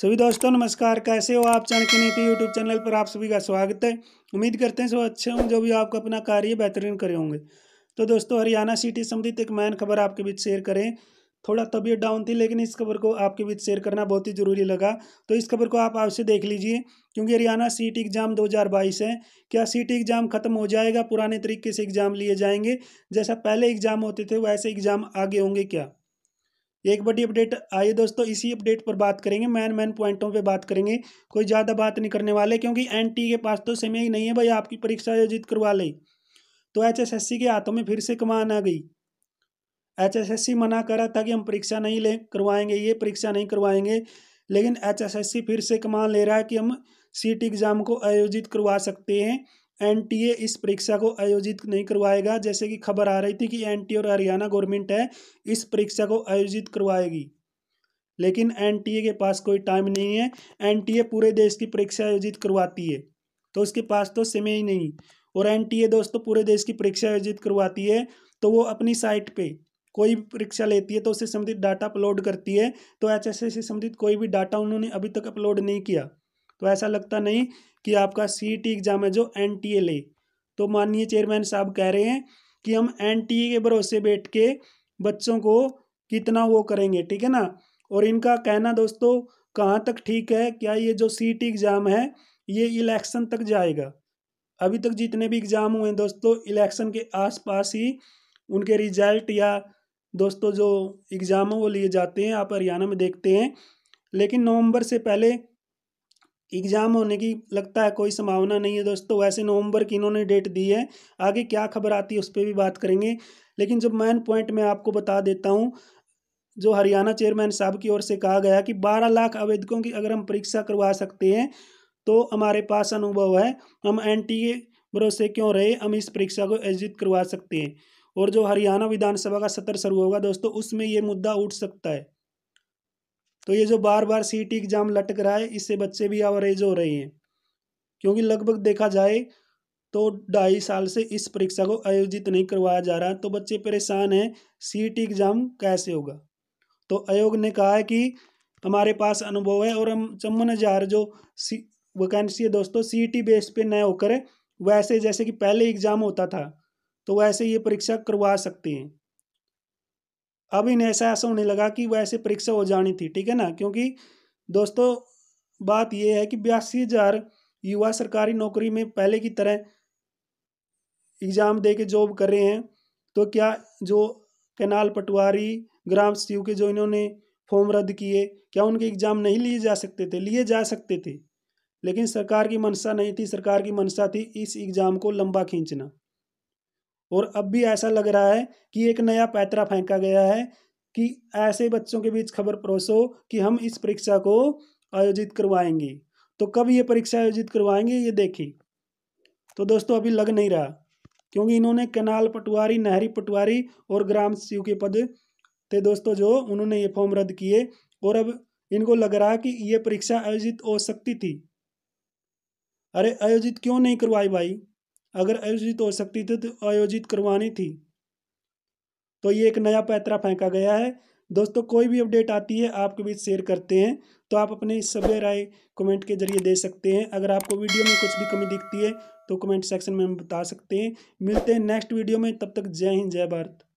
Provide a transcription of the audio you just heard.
सभी दोस्तों नमस्कार कैसे हो आप चाणक्य नीति यूट्यूब चैनल पर आप सभी का स्वागत है उम्मीद करते हैं सब अच्छे होंगे जो भी आपको अपना कार्य बेहतरीन करे होंगे तो दोस्तों हरियाणा सिटी संबंधित एक मैन खबर आपके बीच शेयर करें थोड़ा तबीयत डाउन थी लेकिन इस खबर को आपके बीच शेयर करना बहुत ही ज़रूरी लगा तो इस खबर को आप आपसे देख लीजिए क्योंकि हरियाणा सीट एग्ज़ाम 2022 है क्या सीट एग्ज़ाम ख़त्म हो जाएगा पुराने तरीके से एग्ज़ाम लिए जाएंगे जैसा पहले एग्ज़ाम होते थे वैसे एग्ज़ाम आगे होंगे क्या एक बड़ी अपडेट आइए दोस्तों इसी अपडेट पर बात करेंगे मैन मैन पॉइंटों पे बात करेंगे कोई ज़्यादा बात नहीं करने वाले क्योंकि एनटी के पास तो समय ही नहीं है भाई आपकी परीक्षा आयोजित करवा ले तो एचएसएससी के हाथों में फिर से कमान आ गई एचएसएससी मना कर रहा था कि हम परीक्षा नहीं ले करवाएंगे ये परीक्षा नहीं करवाएंगे लेकिन एच फिर से कमान ले रहा है कि हम सीट एग्ज़ाम को आयोजित करवा सकते हैं एनटीए इस परीक्षा को आयोजित नहीं करवाएगा जैसे कि खबर आ रही थी कि एनटीए और हरियाणा गवर्नमेंट है इस परीक्षा को आयोजित करवाएगी लेकिन एनटीए के पास कोई टाइम नहीं है एनटीए पूरे देश की परीक्षा आयोजित करवाती है तो उसके पास तो समय ही नहीं और ए दोस्तों पूरे देश की परीक्षा आयोजित करवाती है तो वो अपनी साइट पर कोई भी परीक्षा लेती है तो उससे संबंधित डाटा अपलोड करती है तो एचएसए से संबंधित कोई भी डाटा उन्होंने अभी तक अपलोड नहीं किया तो ऐसा लगता नहीं कि आपका सी टी एग्ज़ाम है जो एन टी ए ले तो माननीय चेयरमैन साहब कह रहे हैं कि हम एन टी ए के भरोसे बैठ के बच्चों को कितना वो करेंगे ठीक है ना और इनका कहना दोस्तों कहाँ तक ठीक है क्या ये जो सी टी एग्ज़ाम है ये इलेक्शन तक जाएगा अभी तक जितने भी एग्ज़ाम हुए हैं दोस्तों इलेक्शन के आसपास ही उनके रिजल्ट या दोस्तों जो एग्ज़ाम वो लिए जाते हैं आप हरियाणा में देखते हैं लेकिन नवंबर से पहले एग्ज़ाम होने की लगता है कोई संभावना नहीं है दोस्तों वैसे नवंबर की इन्होंने डेट दी है आगे क्या खबर आती है उस पर भी बात करेंगे लेकिन जब मैन पॉइंट मैं आपको बता देता हूँ जो हरियाणा चेयरमैन साहब की ओर से कहा गया कि 12 लाख आवेदकों की अगर हम परीक्षा करवा सकते हैं तो हमारे पास अनुभव है हम एन टी ए भरोसे क्यों रहे हम इस परीक्षा को आयोजित करवा सकते हैं और जो हरियाणा विधानसभा का सत्र शुरू होगा दोस्तों उसमें ये मुद्दा उठ सकता है तो ये जो बार बार सी एग्ज़ाम लटक रहा है इससे बच्चे भी एवरेज हो रहे हैं क्योंकि लगभग देखा जाए तो ढाई साल से इस परीक्षा को आयोजित नहीं करवाया जा रहा तो बच्चे परेशान हैं सी एग्ज़ाम कैसे होगा तो आयोग ने कहा है कि हमारे पास अनुभव है और हम चौवन हज़ार जो सी वैकेंसी है दोस्तों सी ई बेस पे न होकर वैसे जैसे कि पहले एग्ज़ाम होता था तो वैसे ये परीक्षा करवा सकते हैं अब इन्हें ऐसा ऐसा होने लगा कि वैसे परीक्षा हो जानी थी ठीक है ना क्योंकि दोस्तों बात यह है कि बयासी हज़ार युवा सरकारी नौकरी में पहले की तरह एग्ज़ाम दे के जॉब कर रहे हैं तो क्या जो कैनाल पटवारी ग्राम सचिव के जो इन्होंने फॉर्म रद्द किए क्या उनके एग्ज़ाम नहीं लिए जा सकते थे लिए जा सकते थे लेकिन सरकार की मंशा नहीं थी सरकार की मंशा थी इस एग्ज़ाम को लंबा खींचना और अब भी ऐसा लग रहा है कि एक नया पैतरा फेंका गया है कि ऐसे बच्चों के बीच खबर परोसो कि हम इस परीक्षा को आयोजित करवाएंगे तो कब ये परीक्षा आयोजित करवाएंगे ये देखिए तो दोस्तों अभी लग नहीं रहा क्योंकि इन्होंने कनाल पटवारी नहरी पटवारी और ग्राम सचिव के पद थे दोस्तों जो उन्होंने ये फॉर्म रद्द किए और अब इनको लग रहा कि ये परीक्षा आयोजित हो सकती थी अरे आयोजित क्यों नहीं करवाई भाई अगर आयोजित हो सकती थी तो आयोजित करवानी थी तो ये एक नया पैतरा फेंका गया है दोस्तों कोई भी अपडेट आती है आपके बीच शेयर करते हैं तो आप अपने सभी राय कमेंट के जरिए दे सकते हैं अगर आपको वीडियो में कुछ भी कमी दिखती है तो कमेंट सेक्शन में हम बता सकते हैं मिलते हैं नेक्स्ट वीडियो में तब तक जय हिंद जय भारत